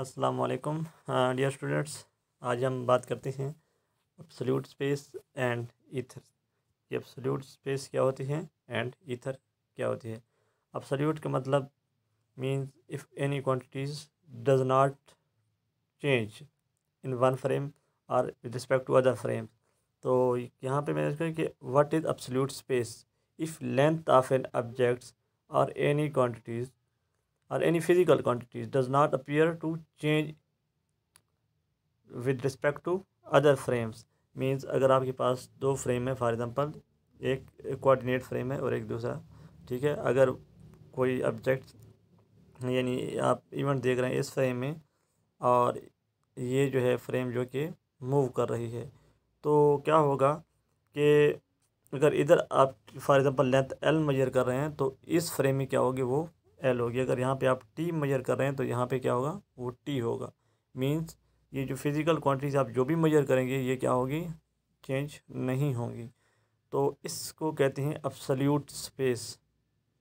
अस्सलाम वालेकुम dear students आज हम बात करते हैं एब्सोल्यूट स्पेस एंड ईथर ये एब्सोल्यूट स्पेस क्या होती है एंड ईथर क्या होती है एब्सोल्यूट का मतलब means if any quantities does not change in one frame और with respect to other frame तो यहाँ पे मैंने कहा कि what is absolute space if length of an objects और any quantities or any physical quantities does not appear to change with respect to other frames means अगर आपके पास दो फ्रेम है फॉर example एक coordinate फ्रेम है और एक दूसरा ठीक है अगर कोई ऑब्जेक्ट यानी आप इवेंट देख रहे हैं इस फ्रेम में और ये जो है फ्रेम जो कि मूव कर रही है तो क्या होगा कि अगर इधर आप for example length L measure कर रहे हैं तो इस फ्रेम में क्या होगी वो एल होगी अगर यहाँ पे आप टी मेजर कर रहे हैं तो यहाँ पे क्या होगा वो टी होगा मींस ये जो फिज़िकल क्वांटिटीज़ आप जो भी मेजर करेंगे ये क्या होगी चेंज नहीं होंगी तो इसको कहते हैं अपसल्यूट स्पेस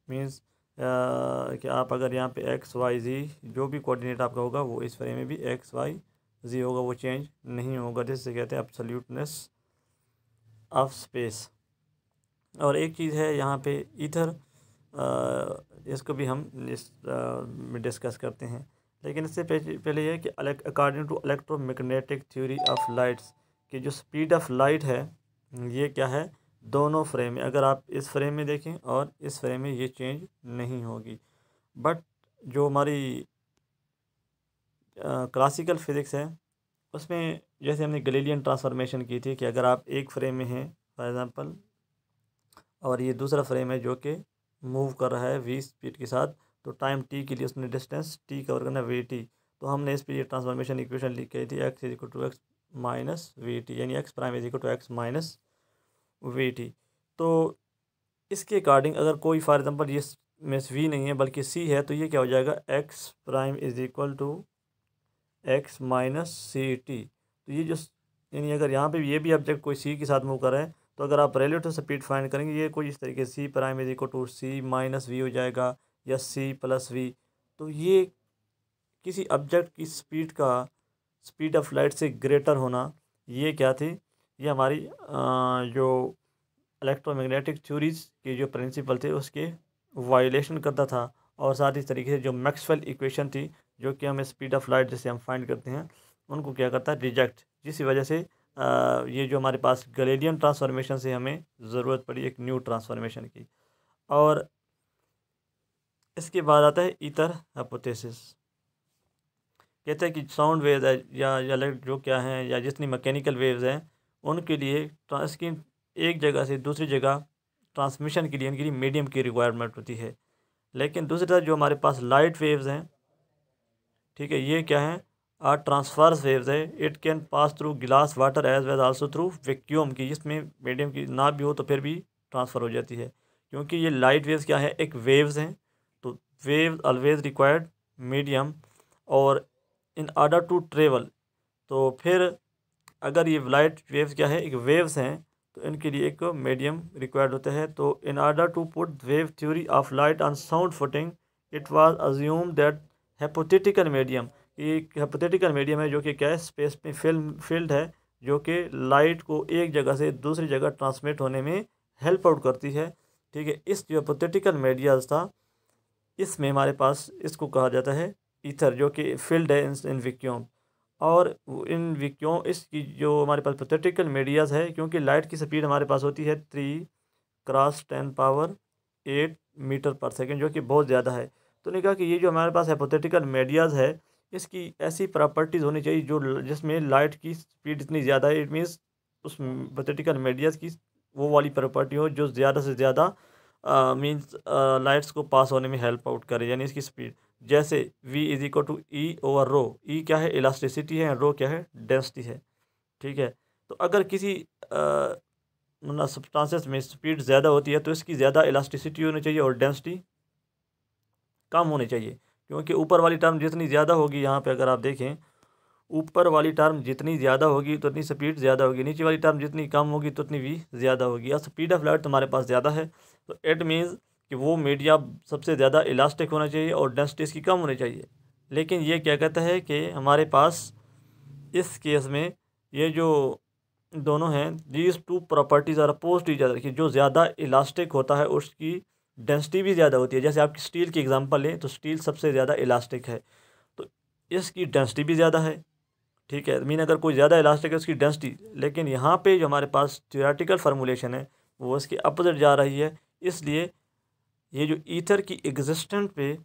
मीन्स कि आप अगर यहाँ पे एक्स वाई जी जो भी कोऑर्डिनेट आपका होगा वो इस फ्रेम में भी एक्स वाई जी होगा वो चेंज नहीं होगा जिससे कहते हैं अपसल्यूटनेस ऑफ स्पेस और एक चीज़ है यहाँ पे इधर इसको भी हम इस डिस्कस करते हैं लेकिन इससे पहले यह कि according to electromagnetic theory of lights कि जो स्पीड ऑफ लाइट है ये क्या है दोनों फ्रेम में अगर आप इस फ्रेम में देखें और इस फ्रेम में ये चेंज नहीं होगी बट जो हमारी क्लासिकल फिज़िक्स है उसमें जैसे हमने गलीलियन ट्रांसफॉर्मेशन की थी कि अगर आप एक फ्रेम में हैं फॉर एग्ज़ाम्पल और ये दूसरा फ्रेम है जो कि मूव कर रहा है वी स्पीड के साथ तो टाइम टी के लिए उसने डिस्टेंस टी कवर करना है वी टी तो हमने इस पर यह ट्रांसफॉर्मेशन इक्वेशन लिख गई थी X is equal to X minus V T यानी X prime is equal to X minus V T तो इसके अकॉर्डिंग अगर कोई फॉर एग्जाम्पल ये में वी नहीं है बल्कि सी है तो ये क्या हो जाएगा X prime is equal to X minus C T तो ये जो यानी अगर यहाँ पर ये भी ऑब्जेक्ट कोई सी के साथ मूव कर रहा है तो अगर आप रेलेटिव स्पीड फाइंड करेंगे ये कोई इस तरीके C prime is equal to C minus V हो जाएगा या सी प्लस वी तो ये किसी ऑब्जेक्ट की स्पीड का स्पीड ऑफ लाइट से ग्रेटर होना ये क्या थी ये हमारी जो इलेक्ट्रोमैग्नेटिक थ्योरीज के जो प्रिंसिपल थे उसके वायलेशन करता था और साथ ही तरीके से जो मैक्सवेल इक्वेशन थी जो कि हमें स्पीड ऑफ लाइट जैसे हम फाइंड करते हैं उनको क्या करता है रिजेक्ट जिस वजह से ये जो हमारे पास गलेलियन ट्रांसफॉर्मेशन से हमें ज़रूरत पड़ी एक न्यू ट्रांसफॉर्मेशन की और इसके बाद आता है इतर हाइपोथेसिस कहते हैं कि साउंड वेव या या जो क्या हैं या जितनी मैकेनिकल वेव्स हैं उनके लिए की एक जगह से दूसरी जगह ट्रांसमिशन के लिए इनके लिए मीडियम की रिक्वायरमेंट होती है लेकिन दूसरी तरफ जो हमारे पास लाइट वेव्स हैं ठीक है ये क्या है आर ट्रांसफर्स वेव्स है it can pass through glass water as waves also through vacuum की जिसमें मीडियम की ना भी हो तो फिर भी ट्रांसफ़र हो जाती है क्योंकि ये लाइट वेव्स क्या है एक वेव्स हैं तो वेव्स ऑलवेज रिक्वायर्ड मीडियम और इन आर्डर टू ट्रेवल तो फिर अगर ये लाइट वेव्स क्या है एक वेव्स हैं तो इनके लिए एक मीडियम रिक्वायर्ड होता है तो in order to put wave theory of light on sound footing it was assumed that hypothetical medium एक हेपथेटिकल मीडियम है जो कि क्या है स्पेस में फिल्म फील्ड है जो कि लाइट को एक जगह से दूसरी जगह ट्रांसमिट होने में हेल्प आउट करती है ठीक है इस जो हेपथेटिकल मीडियाज था इसमें हमारे पास इसको कहा जाता है ईथर जो कि फील्ड है इन, विक्योम और इन विक्योम इसकी जो हमारे पास पथेटिकल मीडियाज है क्योंकि लाइट की स्पीड हमारे पास होती है three cross ten power eight metre per second जो कि बहुत ज़्यादा है तो उन्हें कहा कि ये जो हमारे पास हैपोथेटिकल मीडियाज़ है इसकी ऐसी प्रॉपर्टीज़ होनी चाहिए जो जिसमें लाइट की स्पीड इतनी ज़्यादा है इट मीन्स उस बथेटिकल मीडियाज़ की वो वाली प्रॉपर्टी हो जो ज़्यादा से ज़्यादा मीन्स लाइट्स को पास होने में हेल्प आउट करे यानी इसकी स्पीड जैसे v is equal to E over rho E क्या है इलास्टिसिटी है रो क्या है डेंसिटी है ठीक है तो अगर किसी मतलब सब्सटेंसेस में स्पीड ज़्यादा होती है तो इसकी ज़्यादा इलास्टिसिटी होनी चाहिए और डेंसिटी कम होनी चाहिए क्योंकि ऊपर वाली टर्म जितनी ज़्यादा होगी यहाँ पे अगर आप देखें ऊपर वाली टर्म जितनी ज़्यादा होगी तो उतनी स्पीड ज़्यादा होगी नीचे वाली टर्म जितनी कम होगी तो उतनी भी ज़्यादा होगी और स्पीड ऑफ लाइट तुम्हारे पास ज़्यादा है तो इट मीन्स कि वो मीडिया सबसे ज़्यादा इलास्टिक होना चाहिए और डेंसिटी इसकी कम होनी चाहिए लेकिन ये क्या कहता है कि हमारे पास इस केस में ये जो दोनों हैं these two properties are opposite each other कि जो ज़्यादा इलास्टिक होता है उसकी डेंसिटी भी ज़्यादा होती है जैसे आप स्टील की एग्ज़ाम्पल लें तो स्टील सबसे ज़्यादा इलास्टिक है तो इसकी डेंसिटी भी ज़्यादा है ठीक है मीन अगर कोई ज़्यादा इलास्टिक है उसकी डेंसिटी लेकिन यहाँ पे जो हमारे पास थियोरेटिकल फार्मूलेशन है वो इसके अपोजिट जा रही है इसलिए ये जो ईथर की एग्जिस्टेंट पे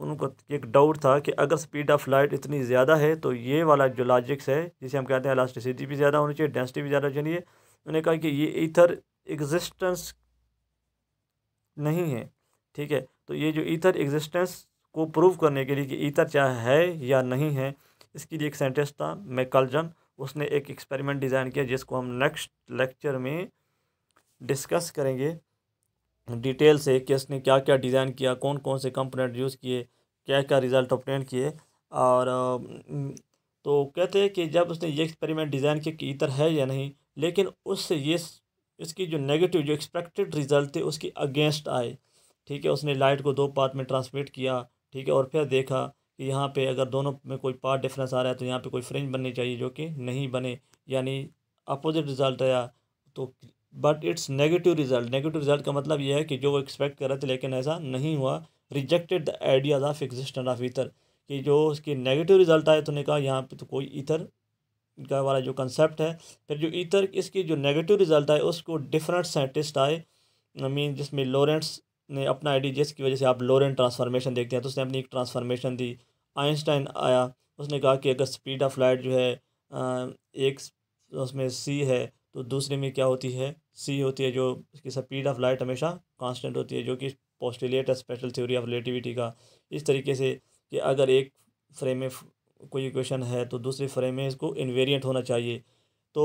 उनको एक डाउट था कि अगर स्पीड ऑफ लाइट इतनी ज़्यादा है तो ये वाला जो लॉजिक्स है जिसे हम कहते हैं इलास्टिसिटी भी ज़्यादा होनी चाहिए डेंसिटी भी ज़्यादा होनी चाहिए उन्होंने कहा कि ये ईथर एग्जिस्टेंस नहीं है ठीक है तो ये जो ईथर एग्जिस्टेंस को प्रूव करने के लिए कि ईथर चाहे है या नहीं है इसके लिए एक साइंटिस्ट था मैकलजन उसने एक एक्सपेरिमेंट डिज़ाइन किया जिसको हम नेक्स्ट लेक्चर में डिस्कस करेंगे डिटेल से कि इसने क्या क्या डिज़ाइन किया कौन कौन से कंपोनेंट यूज़ किए क्या क्या रिज़ल्ट ऑप्टेंट किए और तो कहते हैं कि जब उसने ये एक्सपेरिमेंट डिज़ाइन किया कि ईथर है या नहीं लेकिन उससे ये इसकी जो नेगेटिव जो एक्सपेक्टेड रिज़ल्ट थे उसके अगेंस्ट आए ठीक है उसने लाइट को दो पार्ट में ट्रांसमिट किया ठीक है और फिर देखा कि यहाँ पे अगर दोनों में कोई पार्ट डिफरेंस आ रहा है तो यहाँ पे कोई फ्रिंज बननी चाहिए जो कि नहीं बने यानी अपोजिट रिज़ल्ट आया तो but it's negative result negative result का मतलब यह है कि जो वो एक्सपेक्ट कर रहे थे लेकिन ऐसा नहीं हुआ rejected the ideas of existent of ether कि जो उसके नेगेटिव रिज़ल्ट आए तो ने कहा यहाँ पे तो कोई ईथर का वाला जो कंसेप्ट है फिर जो ईथर इसकी जो नेगेटिव रिज़ल्ट आए उसको डिफरेंट साइंटिस्ट आए आई मीन जिसमें लॉरेंट्स ने अपना आईडी जिसकी वजह से आप लॉरेंट ट्रांसफॉर्मेशन देखते हैं तो उसने अपनी एक ट्रांसफॉर्मेशन दी आइंस्टाइन आया उसने कहा कि अगर स्पीड ऑफ लाइट जो है एक उसमें सी है तो दूसरे में क्या होती है सी होती है जो इसकी स्पीड ऑफ लाइट हमेशा कांस्टेंट होती है जो कि postulate special theory of relativity का इस तरीके से कि अगर एक फ्रेम में कोई इक्वेशन है तो दूसरे फ्रेम में इसको इन्वेरियंट होना चाहिए तो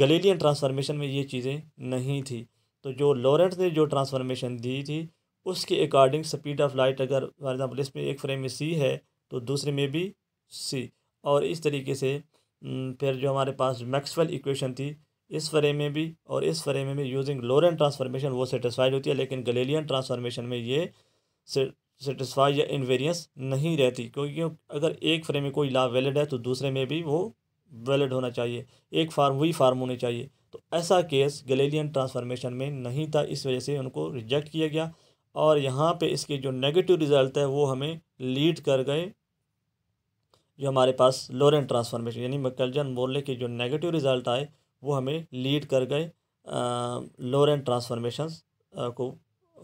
गलेलियन ट्रांसफॉर्मेशन में ये चीज़ें नहीं थी तो जो लॉरेंट ने जो ट्रांसफॉर्मेशन दी थी उसके अकॉर्डिंग स्पीड ऑफ लाइट अगर फॉर एग्ज़ाम्पल इसमें एक फ्रेम में सी है तो दूसरे में भी सी और इस तरीके से हम्म, फिर जो हमारे पास मैक्सवेल इक्वेशन थी इस फ्रेम में भी और इस फ्रेम में भी यूजिंग लोरेंट ट्रांसफॉर्मेशन वो सेटिस्फाइड होती है लेकिन गलेलियन ट्रांसफॉर्मेशन में ये सेटिसफाई या इनवेरियंस नहीं रहती क्योंकि अगर एक फ्रेम में कोई ला वैलिड है तो दूसरे में भी वो वैलिड होना चाहिए एक फार्म वही फार्म होने चाहिए तो ऐसा केस गलेलियन ट्रांसफॉर्मेशन में नहीं था इस वजह से उनको रिजेक्ट किया गया और यहाँ पे इसके जो नेगेटिव रिज़ल्ट है वो हमें लीड कर गए जो हमारे पास लोरेंट ट्रांसफॉर्मेशन यानी मकलजन मोरले के जो नेगेटिव रिज़ल्ट आए वो हमें लीड कर गए लोरेंट ट्रांसफॉर्मेशन को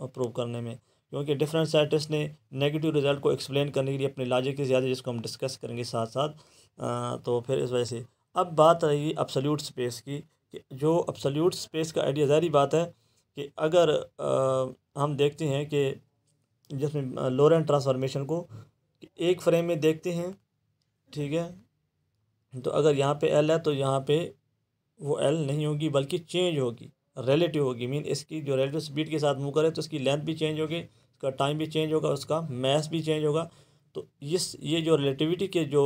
प्रूव करने में क्योंकि डिफरेंट साइंटिस्ट ने नेगेटिव रिज़ल्ट को एक्सप्लेन करने के लिए अपने लाजिक की ज़्यादा जिसको हम डिस्कस करेंगे साथ साथ आ, तो फिर इस वजह से अब बात रही अपसल्यूट स्पेस की कि जो अपसल्यूट स्पेस का आइडिया ज़ाहरी बात है कि अगर आ, हम देखते हैं कि जिसमें लोरेंट ट्रांसफॉर्मेशन को एक फ्रेम में देखते हैं ठीक है तो अगर यहाँ पे एल है तो यहाँ पे वो एल नहीं होगी बल्कि चेंज होगी रिलेटिव होगी मीन इसकी जो रिलेटिव स्पीड के साथ मूव करें तो इसकी लेंथ भी चेंज होगी इसका टाइम भी चेंज होगा उसका मैस भी चेंज होगा तो इस ये जो रिलेटिविटी के जो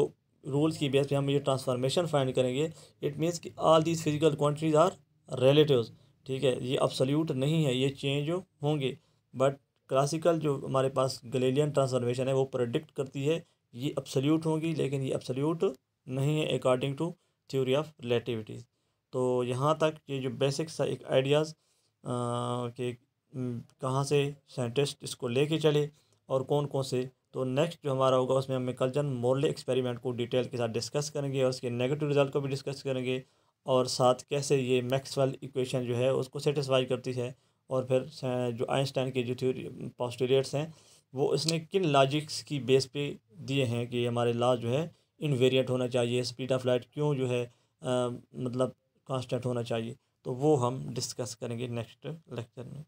रूल्स की बेस पे हम ये ट्रांसफॉर्मेशन फाइंड करेंगे इट मीन्स कि all these physical quantities are relative ठीक है ये अपसल्यूट नहीं है ये चेंज होंगे बट क्लासिकल जो हमारे पास गलेलियन ट्रांसफॉर्मेशन है वो प्रडिक्ट करती है ये अपसल्यूट होंगी लेकिन ये अपसल्यूट नहीं है according to theory of relativity तो यहाँ तक ये जो बेसिक सा एक आइडियाज़ कि कहाँ से साइंटिस्ट इसको लेके चले और कौन कौन से तो नेक्स्ट जो हमारा होगा उसमें हमें मिकलजन मोरले एक्सपेरिमेंट को डिटेल के साथ डिस्कस करेंगे और उसके नेगेटिव रिजल्ट को भी डिस्कस करेंगे और साथ कैसे ये मैक्सवेल इक्वेशन जो है उसको सेटिस्फाई करती है और फिर जो आइंस्टाइन के जो थ्योरी पॉस्टुलेट्स हैं वो इसने किन लॉजिक्स की बेस पे दिए हैं कि हमारे लॉ जो है इनवेरियंट होना चाहिए स्पीड ऑफ लाइट क्यों जो है आ, मतलब कांस्टेंट होना चाहिए तो वो हम डिस्कस करेंगे नेक्स्ट लेक्चर में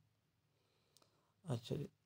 अच्छा जी